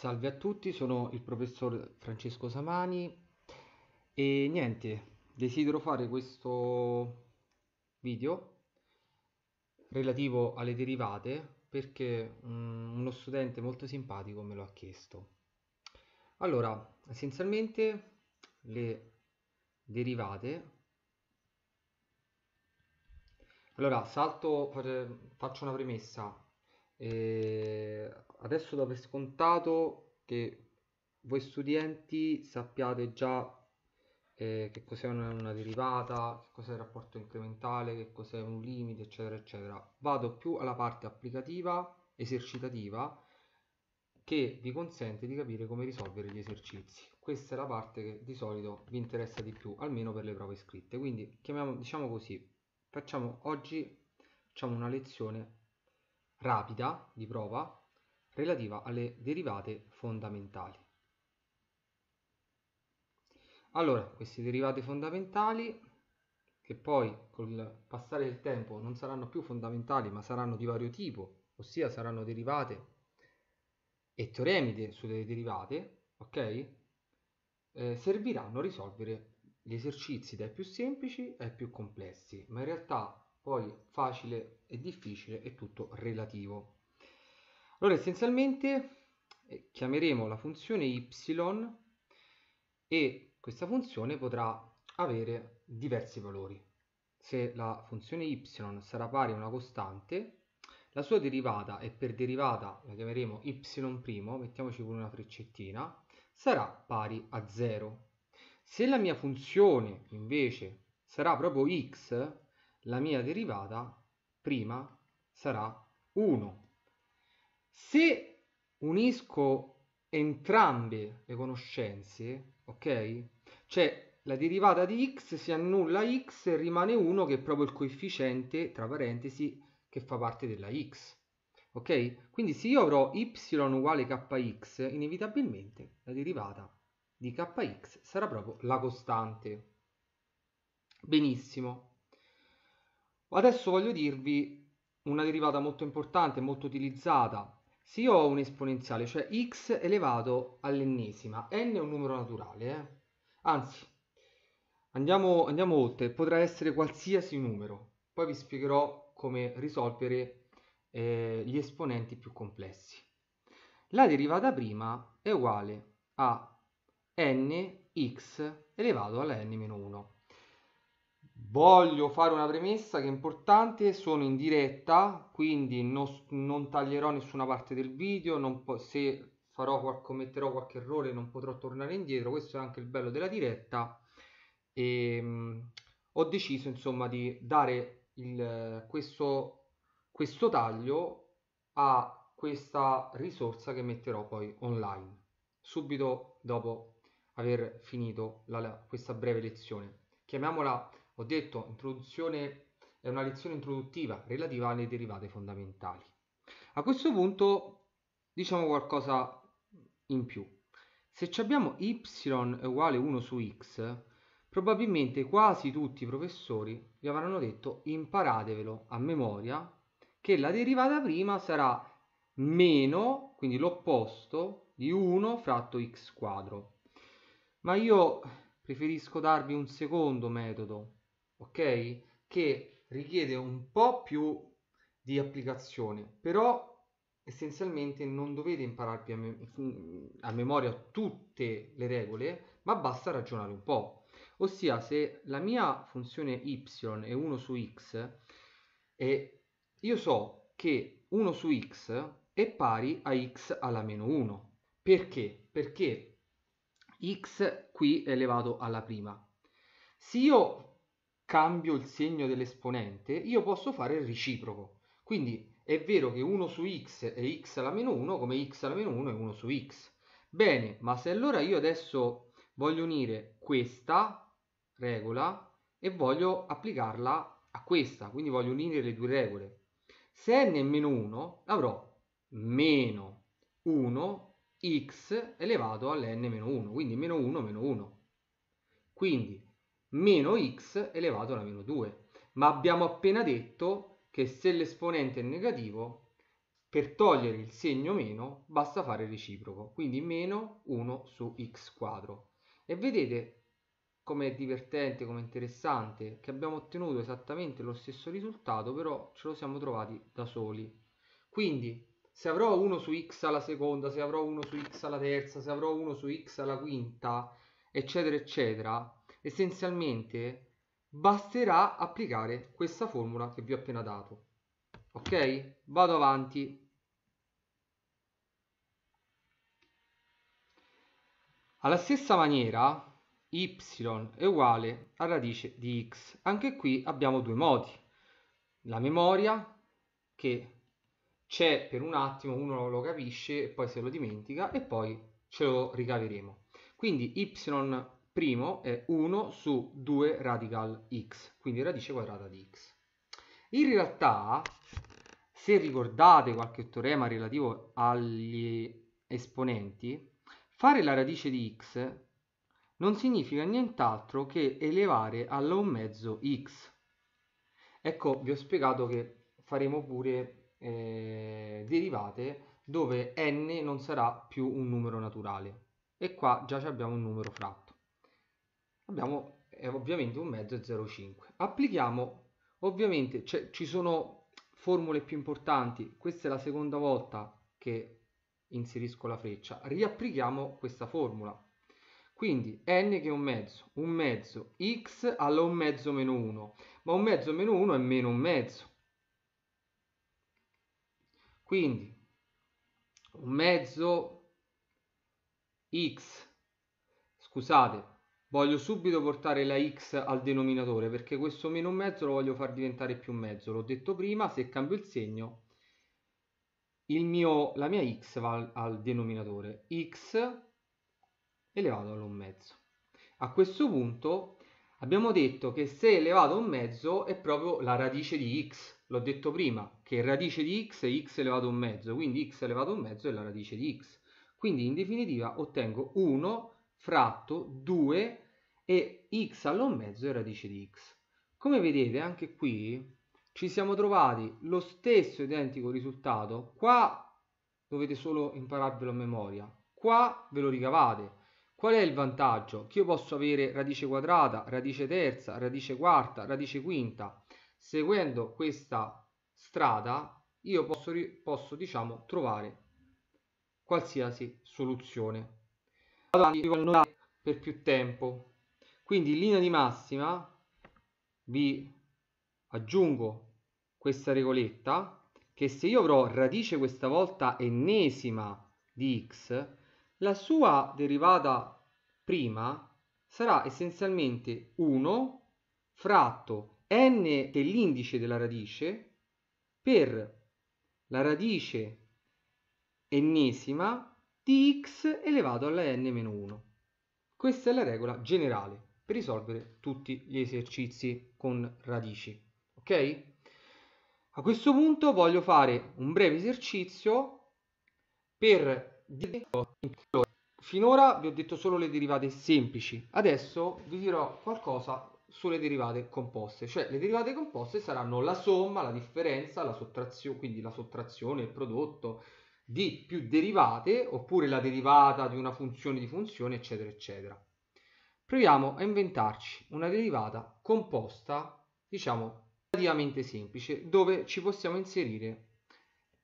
Salve a tutti, sono il professor Francesco Samani e niente, desidero fare questo video relativo alle derivate perché mm, uno studente molto simpatico me lo ha chiesto. Allora, essenzialmente le derivate allora, salto, faccio una premessa. E adesso do per scontato che voi studenti sappiate già eh, che cos'è una, una, derivata, che cos'è il rapporto incrementale, che cos'è un limite, eccetera, eccetera. Vado più alla parte applicativa, esercitativa, che vi consente di capire come risolvere gli esercizi. Questa è la parte che di solito vi interessa di più, almeno per le prove scritte. Quindi, chiamiamo, diciamo così, facciamo oggi facciamo una lezione rapida di prova relativa alle derivate fondamentali. Allora, queste derivate fondamentali, che poi col passare del tempo non saranno più fondamentali, ma saranno di vario tipo, ossia saranno derivate e teoremi sulle derivate, ok? Eh, serviranno a risolvere gli esercizi dai più semplici ai più complessi, ma in realtà poi facile e difficile è tutto relativo. Allora essenzialmente eh, chiameremo la funzione y e questa funzione potrà avere diversi valori. Se la funzione y sarà pari a una costante, la sua derivata, e per derivata la chiameremo y', mettiamoci pure una freccettina, sarà pari a 0. Se la mia funzione invece sarà proprio x, la mia derivata prima sarà 1. Se unisco entrambe le conoscenze, ok? Cioè la derivata di x si annulla x e rimane 1 che è proprio il coefficiente, tra parentesi, che fa parte della x. Ok? Quindi se io avrò y uguale kx, inevitabilmente la derivata di kx sarà proprio la costante. Benissimo. Adesso voglio dirvi una derivata molto importante, molto utilizzata. Se io ho un esponenziale, cioè x elevato all'ennesima, n è un numero naturale, eh? anzi, andiamo, andiamo oltre, potrà essere qualsiasi numero. Poi vi spiegherò come risolvere eh, gli esponenti più complessi. La derivata prima è uguale a nx elevato alla n-1. Voglio fare una premessa che è importante, sono in diretta, quindi non, non taglierò nessuna parte del video, non po- se farò, commetterò qualche errore non potrò tornare indietro, questo è anche il bello della diretta. E, ehm, mh, ho deciso insomma di dare il, questo, questo taglio a questa risorsa che metterò poi online, subito dopo aver finito la, la, questa breve lezione. Chiamiamola ho detto, introduzione è una lezione introduttiva relativa alle derivate fondamentali. A questo punto diciamo qualcosa in più. Se abbiamo y uguale 1 su x, probabilmente quasi tutti i professori vi avranno detto imparatevelo a memoria che la derivata prima sarà meno, quindi l'opposto, di 1 fratto x quadro. Ma io preferisco darvi un secondo metodo ok? Che richiede un po' più di applicazione, però essenzialmente non dovete impararvi a, mem mm, a memoria tutte le regole, ma basta ragionare un po'. Ossia, se la mia funzione y è 1 su x, eh, io so che 1 su x è pari a x alla meno 1. Perché? Perché x qui è elevato alla prima. Se io cambio il segno dell'esponente, io posso fare il reciproco. Quindi è vero che 1 su x è x alla meno 1, come x alla meno 1 è 1 su x. Bene, ma se allora io adesso voglio unire questa regola e voglio applicarla a questa, quindi voglio unire le due regole. Se n è meno 1, avrò meno 1 x elevato all'n meno 1, quindi meno 1 meno 1. Quindi meno x elevato alla meno 2. Ma abbiamo appena detto che se l'esponente è negativo, per togliere il segno meno basta fare il reciproco, quindi meno 1 su x quadro. E vedete com'è divertente, com'è interessante, che abbiamo ottenuto esattamente lo stesso risultato, però ce lo siamo trovati da soli. Quindi se avrò 1 su x alla seconda, se avrò 1 su x alla terza, se avrò 1 su x alla quinta, eccetera, eccetera, essenzialmente basterà applicare questa formula che vi ho appena dato. Ok? Vado avanti. Alla stessa maniera y è uguale a radice di x. Anche qui abbiamo due modi. La memoria che c'è per un attimo, uno lo capisce e poi se lo dimentica e poi ce lo ricaveremo. Quindi y primo è 1 su 2 radical x, quindi radice quadrata di x. In realtà, se ricordate qualche teorema relativo agli esponenti, fare la radice di x non significa nient'altro che elevare alla un mezzo x. Ecco, vi ho spiegato che faremo pure eh, derivate dove n non sarà più un numero naturale. E qua già abbiamo un numero fratto abbiamo ovviamente un mezzo 0,5. Applichiamo, ovviamente cioè, ci sono formule più importanti, questa è la seconda volta che inserisco la freccia, riapplichiamo questa formula. Quindi n che è un mezzo, un mezzo, x alla un mezzo meno 1, ma un mezzo meno 1 è meno un mezzo. Quindi un mezzo x, scusate, voglio subito portare la x al denominatore perché questo meno mezzo lo voglio far diventare più mezzo l'ho detto prima se cambio il segno il mio, la mia x va al, al denominatore x elevato all'un mezzo a questo punto abbiamo detto che se elevato a un mezzo è proprio la radice di x l'ho detto prima che radice di x è x elevato a un mezzo quindi x elevato a un mezzo è la radice di x quindi in definitiva ottengo 1 fratto 2 e x all'on mezzo è radice di x. Come vedete anche qui ci siamo trovati lo stesso identico risultato. Qua dovete solo impararvelo a memoria, qua ve lo ricavate. Qual è il vantaggio? Che io posso avere radice quadrata, radice terza, radice quarta, radice quinta. Seguendo questa strada io posso, posso diciamo, trovare qualsiasi soluzione avanti non ha per più tempo. Quindi in linea di massima vi aggiungo questa regoletta che se io avrò radice questa volta ennesima di x, la sua derivata prima sarà essenzialmente 1 fratto n che è l'indice della radice per la radice ennesima di x elevato alla n meno 1. Questa è la regola generale per risolvere tutti gli esercizi con radici. Ok? A questo punto voglio fare un breve esercizio per dire finora vi ho detto solo le derivate semplici, adesso vi dirò qualcosa sulle derivate composte, cioè le derivate composte saranno la somma, la differenza, la sottrazione, quindi la sottrazione, il prodotto, di più derivate oppure la derivata di una funzione di funzione eccetera eccetera. Proviamo a inventarci una derivata composta diciamo relativamente semplice dove ci possiamo inserire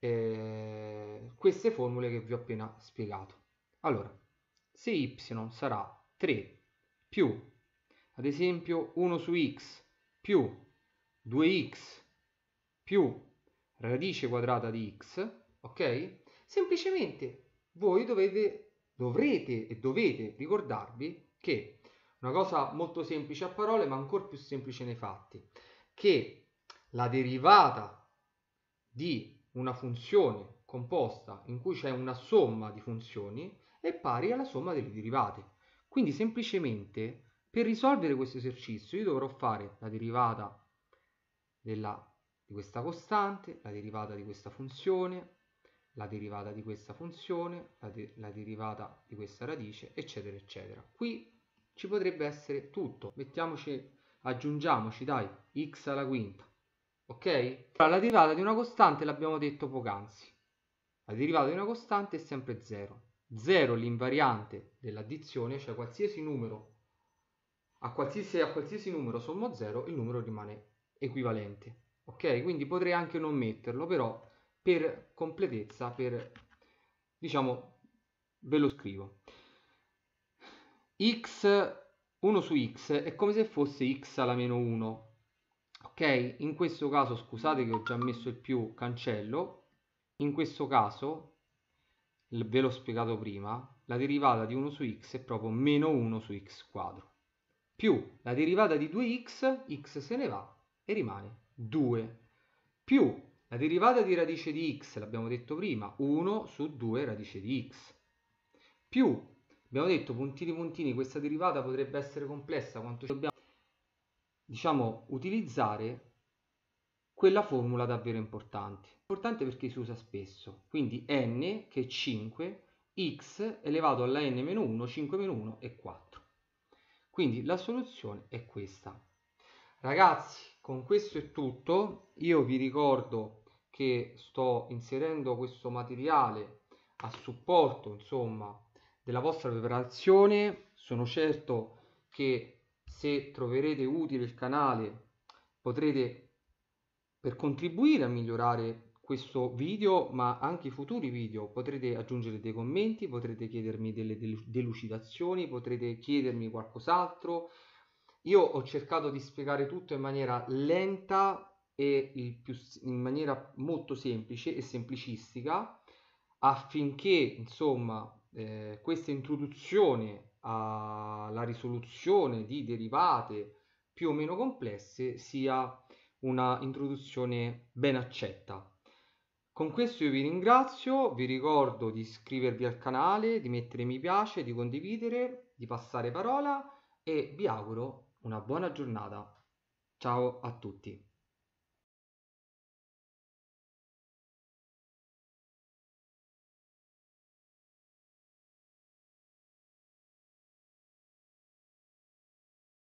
eh, queste formule che vi ho appena spiegato. Allora, se y sarà 3 più ad esempio 1 su x più 2x più radice quadrata di x, ok? Semplicemente voi dovete, dovrete e dovete ricordarvi che una cosa molto semplice a parole ma ancora più semplice nei fatti, che la derivata di una funzione composta in cui c'è una somma di funzioni è pari alla somma delle derivate. Quindi semplicemente per risolvere questo esercizio io dovrò fare la derivata della, di questa costante, la derivata di questa funzione, la derivata di questa funzione, la, de la derivata di questa radice, eccetera, eccetera. Qui ci potrebbe essere tutto. Mettiamoci, aggiungiamoci, dai, x alla quinta, ok? Allora, la derivata di una costante l'abbiamo detto poc'anzi. La derivata di una costante è sempre 0. 0 l'invariante dell'addizione, cioè qualsiasi numero a qualsiasi, a qualsiasi numero sommo 0, il numero rimane equivalente. Ok, quindi potrei anche non metterlo, però per completezza, per diciamo ve lo scrivo. x 1 su x è come se fosse x alla meno 1. Ok, in questo caso scusate che ho già messo il più cancello, in questo caso, ve l'ho spiegato prima, la derivata di 1 su x è proprio meno 1 su x quadro, più la derivata di 2x, x se ne va e rimane 2, più la derivata di radice di x, l'abbiamo detto prima, 1 su 2 radice di x. Più, abbiamo detto puntini puntini, questa derivata potrebbe essere complessa quanto ci dobbiamo, diciamo, utilizzare quella formula davvero importante. Importante perché si usa spesso, quindi n che è 5, x elevato alla n 1, 5 1 è 4. Quindi la soluzione è questa. Ragazzi, con questo è tutto io vi ricordo che sto inserendo questo materiale a supporto insomma della vostra preparazione sono certo che se troverete utile il canale potrete per contribuire a migliorare questo video ma anche i futuri video potrete aggiungere dei commenti potrete chiedermi delle delucidazioni potrete chiedermi qualcos'altro io ho cercato di spiegare tutto in maniera lenta e più, in maniera molto semplice e semplicistica affinché insomma eh, questa introduzione alla risoluzione di derivate più o meno complesse sia una introduzione ben accetta. Con questo io vi ringrazio, vi ricordo di iscrivervi al canale, di mettere mi piace, di condividere, di passare parola e vi auguro una buona giornata. Ciao a tutti.